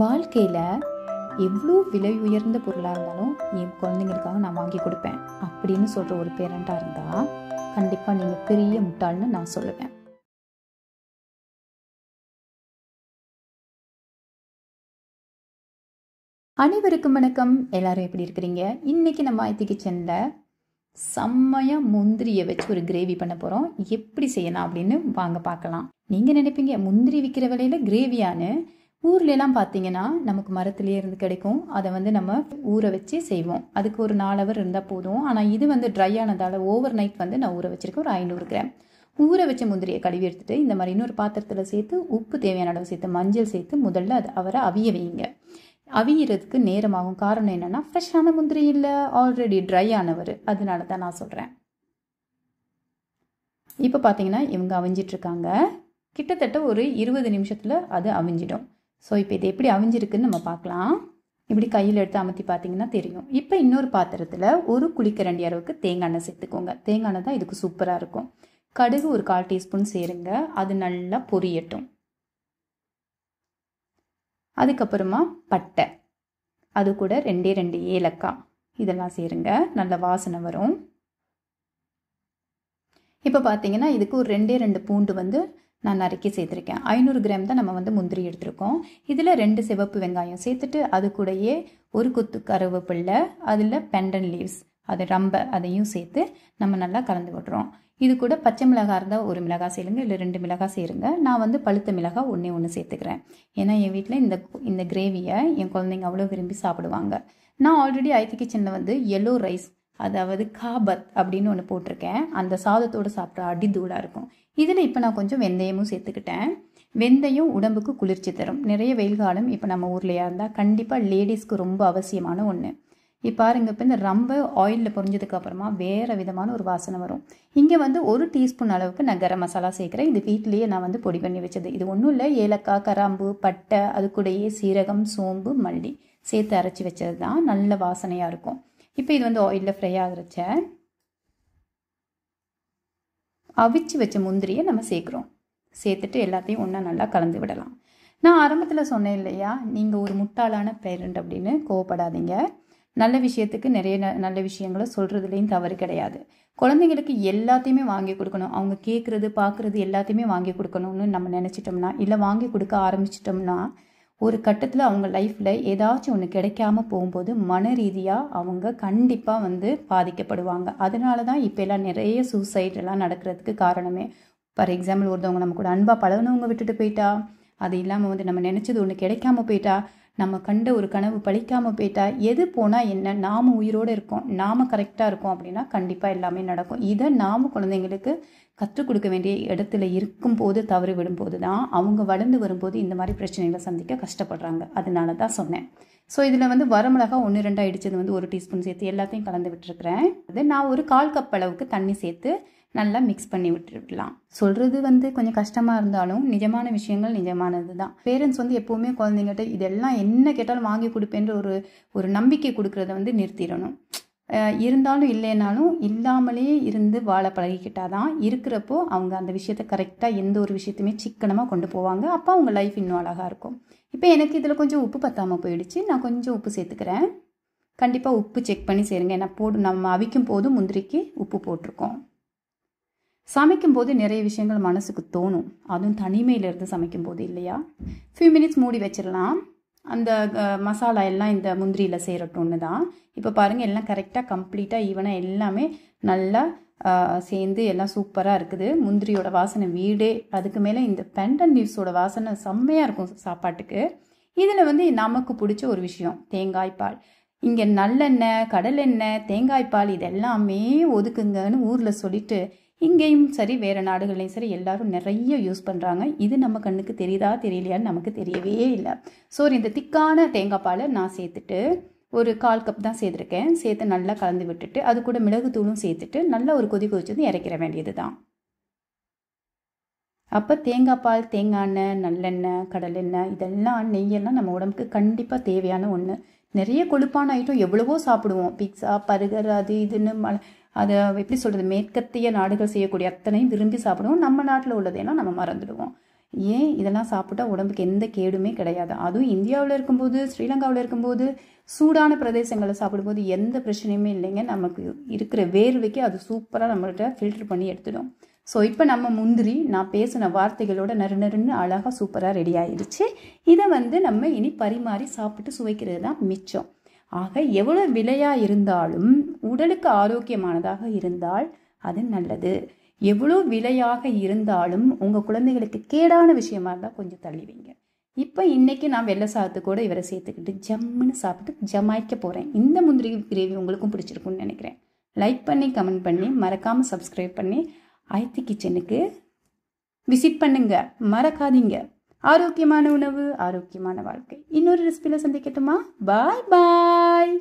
வாழ்க்கையில் எவ்வளோ விலை உயர்ந்த பொருளாக இருந்தாலும் என் குழந்தைங்களுக்காக நான் வாங்கி கொடுப்பேன் அப்படின்னு சொல்கிற ஒரு பேரண்ட்டாக இருந்தால் கண்டிப்பாக நீங்கள் பெரிய முட்டாள்னு நான் சொல்லுவேன் அனைவருக்கும் வணக்கம் எல்லாரும் எப்படி இருக்கிறீங்க இன்னைக்கு நம்ம ஐத்தி கிச்சனில் செம்மையாக முந்திரியை வச்சு ஒரு கிரேவி பண்ண போகிறோம் எப்படி செய்யலாம் அப்படின்னு வாங்க பார்க்கலாம் நீங்கள் நினைப்பீங்க முந்திரி விற்கிற விலையில் கிரேவியான்னு ஊர்லலாம் பார்த்தீங்கன்னா நமக்கு மரத்துலேயே இருந்து கிடைக்கும் அதை வந்து நம்ம ஊற வச்சு செய்வோம் அதுக்கு ஒரு நாலு ஹவர் இருந்தால் போதும் ஆனால் இது வந்து ட்ரை ஆனதால் ஓவர் நைட் வந்து நான் ஊற வச்சுருக்கேன் ஒரு ஐநூறு கிராம் ஊற வச்ச முந்திரியை கழுவி எடுத்துகிட்டு இந்த மாதிரி இன்னொரு பாத்திரத்தில் சேர்த்து உப்பு தேவையான அளவு சேர்த்து மஞ்சள் சேர்த்து முதல்ல அது அவரை அவிய வைங்க அவியறதுக்கு நேரமாகும் காரணம் என்னென்னா ஃப்ரெஷ்ஷான முந்திரி இல்லை ஆல்ரெடி ட்ரை ஆனவர் அதனால தான் நான் சொல்கிறேன் இப்போ பார்த்தீங்கன்னா இவங்க அவிஞ்சிட்ருக்காங்க கிட்டத்தட்ட ஒரு இருபது நிமிஷத்தில் அது அவிஞ்சிடும் ஸோ இப்போ இது எப்படி அவிஞ்சிருக்குன்னு நம்ம பார்க்கலாம் இப்படி கையில் எடுத்து அமுத்தி பார்த்தீங்கன்னா தெரியும் இப்போ இன்னொரு பாத்திரத்தில் ஒரு குளிக்கரண்டி அளவுக்கு தேங்காய் எண்ணெய் சேர்த்துக்கோங்க தேங்காய் எண்ணெய் தான் இதுக்கு சூப்பராக இருக்கும் கடுகு ஒரு கால் டீஸ்பூன் சேருங்க அது நல்லா பொரியட்டும் அதுக்கப்புறமா பட்டை அது கூட ரெண்டே ரெண்டு ஏலக்காய் இதெல்லாம் சேருங்க நல்ல வாசனை வரும் இப்போ பார்த்தீங்கன்னா இதுக்கு ஒரு ரெண்டே ரெண்டு பூண்டு வந்து நான் நறுக்கி சேர்த்துருக்கேன் ஐநூறு கிராம் தான் நம்ம வந்து முந்திரி எடுத்திருக்கோம் இதில் ரெண்டு சிவப்பு வெங்காயம் சேர்த்துட்டு அது கூடயே ஒரு கொத்து கருவேப்பில்லை அதில் பெண்டன் லீவ்ஸ் அது ரொம்ப அதையும் சேர்த்து நம்ம நல்லா கலந்து விடுறோம் இது கூட பச்சை மிளகாய் இருந்தால் ஒரு மிளகாய் செய்யுங்க இல்லை ரெண்டு மிளகாய் சேருங்க நான் வந்து பழுத்த மிளகாய் ஒன்றே ஒன்று சேர்த்துக்கிறேன் ஏன்னா என் வீட்டில் இந்த இந்த கிரேவியை என் குழந்தைங்க அவ்வளோ விரும்பி சாப்பிடுவாங்க நான் ஆல்ரெடி ஐத்தி கிச்சனில் வந்து எல்லோ ரைஸ் அதாவது காபத் அப்படின்னு ஒன்று போட்டிருக்கேன் அந்த சாதத்தோடு சாப்பிட்ற அடிதூளாக இருக்கும் இதில் இப்போ நான் கொஞ்சம் வெந்தயமும் சேர்த்துக்கிட்டேன் வெந்தயம் உடம்புக்கு குளிர்ச்சி தரும் நிறைய வெயில் காலம் இப்போ நம்ம ஊர்லையாக இருந்தால் கண்டிப்பாக லேடிஸ்க்கு ரொம்ப அவசியமான ஒன்று இப்போ பாருங்க இப்போ இந்த ரொம்ப ஆயிலில் பொரிஞ்சதுக்கு அப்புறமா வேறு விதமான ஒரு வாசனை வரும் இங்கே வந்து ஒரு டீஸ்பூன் அளவுக்கு நான் கரம் மசாலா சேர்க்குறேன் இது வீட்டிலேயே நான் வந்து பொடி பண்ணி வச்சது இது ஒன்றும் இல்லை ஏலக்காய் கராம்பு பட்டை அது கூடயே சீரகம் சோம்பு மல்லி சேர்த்து அரைச்சி வச்சது தான் நல்ல வாசனையாக இருக்கும் இப்போ இது வந்து ஆயிலில் ஃப்ரை ஆகிறச்ச அவிச்சு வச்ச முந்திரியை நம்ம சேர்க்குறோம் சேர்த்துட்டு எல்லாத்தையும் ஒன்றா நல்லா கலந்து விடலாம் நான் ஆரம்பத்தில் சொன்னேன் இல்லையா நீங்கள் ஒரு முட்டாளான பேரண்ட் அப்படின்னு கோவப்படாதீங்க நல்ல விஷயத்துக்கு நிறைய நல்ல விஷயங்களை சொல்கிறதுலேயும் தவறு கிடையாது குழந்தைங்களுக்கு எல்லாத்தையுமே வாங்கி கொடுக்கணும் அவங்க கேட்குறது பார்க்குறது எல்லாத்தையுமே வாங்கி கொடுக்கணும்னு நம்ம நினச்சிட்டோம்னா இல்லை வாங்கி கொடுக்க ஆரம்பிச்சிட்டோம்னா ஒரு கட்டத்தில் அவங்க லைஃப்பில் ஏதாச்சும் ஒன்று கிடைக்காம போகும்போது மன ரீதியாக அவங்க கண்டிப்பாக வந்து பாதிக்கப்படுவாங்க அதனால தான் இப்போ எல்லாம் நிறைய சூசைடெல்லாம் நடக்கிறதுக்கு காரணமே ஃபார் எக்ஸாம்பிள் ஒருத்தவங்க நம்ம கூட அன்பாக பழகினவங்க விட்டுட்டு போயிட்டா அது இல்லாமல் வந்து நம்ம நினச்சது ஒன்று கிடைக்காம போயிட்டா நம்ம கண்ட ஒரு கனவு பழிக்காமல் போயிட்டா எது போனால் என்ன நாம் உயிரோடு இருக்கோம் நாம் கரெக்டாக இருக்கோம் அப்படின்னா கண்டிப்பாக எல்லாமே நடக்கும் இதை நாம் குழந்தைங்களுக்கு கற்றுக் கொடுக்க வேண்டிய இடத்துல இருக்கும் போது தவறு விடும்போது தான் அவங்க வளர்ந்து வரும்போது இந்த மாதிரி பிரச்சனைகளை சந்திக்க கஷ்டப்படுறாங்க அதனால தான் சொன்னேன் ஸோ இதில் வந்து வரமிளகா ஒன்று ரெண்டாக இடித்தது வந்து ஒரு டீஸ்பூன் சேர்த்து எல்லாத்தையும் கலந்து விட்டுருக்குறேன் அது நான் ஒரு கால் கப் அளவுக்கு தண்ணி சேர்த்து நல்லா மிக்ஸ் பண்ணி விட்டுருக்கலாம் சொல்கிறது வந்து கொஞ்சம் கஷ்டமாக இருந்தாலும் நிஜமான விஷயங்கள் நிஜமானது தான் பேரண்ட்ஸ் வந்து எப்போவுமே குழந்தைங்கிட்ட இதெல்லாம் என்ன கேட்டாலும் வாங்கி கொடுப்பேன்ற ஒரு ஒரு நம்பிக்கை கொடுக்குறத வந்து நிறுத்திடணும் இருந்தாலும் இல்லைனாலும் இல்லாமலேயே இருந்து வாழ பழகிக்கிட்டால் தான் இருக்கிறப்போ அவங்க அந்த விஷயத்த கரெக்டாக எந்த ஒரு விஷயத்தையுமே சிக்கனமாக கொண்டு போவாங்க அப்போ அவங்க லைஃப் இன்னும் அழகாக இருக்கும் இப்போ எனக்கு இதில் கொஞ்சம் உப்பு பத்தாமல் போயிடுச்சு நான் கொஞ்சம் உப்பு சேர்த்துக்கிறேன் கண்டிப்பாக உப்பு செக் பண்ணி சேருங்க ஏன்னா போடு நம்ம அவிக்கும் போது முந்திரிக்கு உப்பு போட்டிருக்கோம் சமைக்கும்போது நிறைய விஷயங்கள் மனசுக்கு தோணும் அதுவும் தனிமையிலேருந்து சமைக்கும்போது இல்லையா ஃபியூ மினிட்ஸ் மூடி வச்சிடலாம் அந்த மசாலா எல்லாம் இந்த முந்திரியில் சேரட்டும்னு தான் இப்போ பாருங்கள் எல்லாம் கரெக்டாக கம்ப்ளீட்டாக ஈவனாக எல்லாமே நல்லா சேர்ந்து எல்லாம் சூப்பராக இருக்குது முந்திரியோட வாசனை வீடே அதுக்கு மேலே இந்த பெண்டன் லீவ்ஸோட வாசனை செம்மையாக இருக்கும் சாப்பாட்டுக்கு இதில் வந்து நமக்கு பிடிச்ச ஒரு விஷயம் தேங்காய் பால் இங்கே நல்லெண்ணெய் கடலெண்ணெய் தேங்காய் பால் இதெல்லாமே ஒதுக்குங்கன்னு ஊரில் சொல்லிட்டு இங்கேயும் சரி வேறு நாடுகள்லையும் சரி எல்லோரும் நிறைய யூஸ் பண்ணுறாங்க இது நம்ம கண்ணுக்கு தெரியுதா தெரியலையான்னு நமக்கு தெரியவே இல்லை ஸோ இந்த திக்கான தேங்காய் பாலை நான் சேர்த்துட்டு ஒரு கால் கப் தான் சேர்த்துருக்கேன் சேர்த்து நல்லா கலந்து விட்டுட்டு அது கூட மிளகு தூளும் சேர்த்துட்டு நல்லா ஒரு கொதிச்சு வந்து இறக்கிற வேண்டியது தான் அப்போ தேங்காய் பால் தேங்காய் எண்ணெய் நல்லெண்ணெய் கடலெண்ணெய் இதெல்லாம் நெய்யெல்லாம் நம்ம உடம்புக்கு கண்டிப்பாக தேவையான ஒன்று நிறைய கொழுப்பான ஐட்டம் எவ்வளவோ சாப்பிடுவோம் பிக்ஸா பருகர் அது இதுன்னு அதை எப்படி சொல்கிறது மேற்கத்திய நாடுகள் செய்யக்கூடிய அத்தனையும் விரும்பி சாப்பிடுவோம் நம்ம நாட்டில் உள்ளதெல்லாம் நம்ம மறந்துடுவோம் ஏன் இதெல்லாம் சாப்பிட்டா உடம்புக்கு எந்த கேடுமே கிடையாது அதுவும் இந்தியாவில் இருக்கும்போது ஸ்ரீலங்காவில் இருக்கும்போது சூடான பிரதேசங்களில் சாப்பிடும்போது எந்த பிரச்சனையுமே இல்லைங்க நமக்கு இருக்கிற வேர்வைக்கு அது சூப்பராக நம்மகிட்ட ஃபில்டர் பண்ணி எடுத்துடும் ஸோ இப்போ நம்ம முந்திரி நான் பேசின வார்த்தைகளோட நறு நறுன்னு அழகாக சூப்பராக ரெடி ஆயிடுச்சு இதை வந்து நம்ம இனி பரிமாறி சாப்பிட்டு சுவைக்கிறது தான் மிச்சம் ஆக எவ்வளோ விலையாக இருந்தாலும் உடலுக்கு ஆரோக்கியமானதாக இருந்தால் அது நல்லது எவ்வளோ விலையாக இருந்தாலும் உங்கள் குழந்தைகளுக்கு கேடான விஷயமா இருந்தால் கொஞ்சம் தள்ளி வைங்க இப்போ இன்றைக்கி நான் வெள்ளை சாதத்து கூட இவரை சேர்த்துக்கிட்டு ஜம்முன்னு சாப்பிட்டு ஜமாய்க்க போகிறேன் இந்த முந்திரி கிரேவி உங்களுக்கும் பிடிச்சிருக்கும்னு நினைக்கிறேன் லைக் பண்ணி கமெண்ட் பண்ணி மறக்காமல் சப்ஸ்கிரைப் பண்ணி ஐத்தி கிச்சனுக்கு விசிட் பண்ணுங்கள் மறக்காதீங்க ஆரோக்கியமான உணவு ஆரோக்கியமான வாழ்க்கை இன்னொரு ரெசிபியில் சந்திக்கட்டுமா பாய் பாய்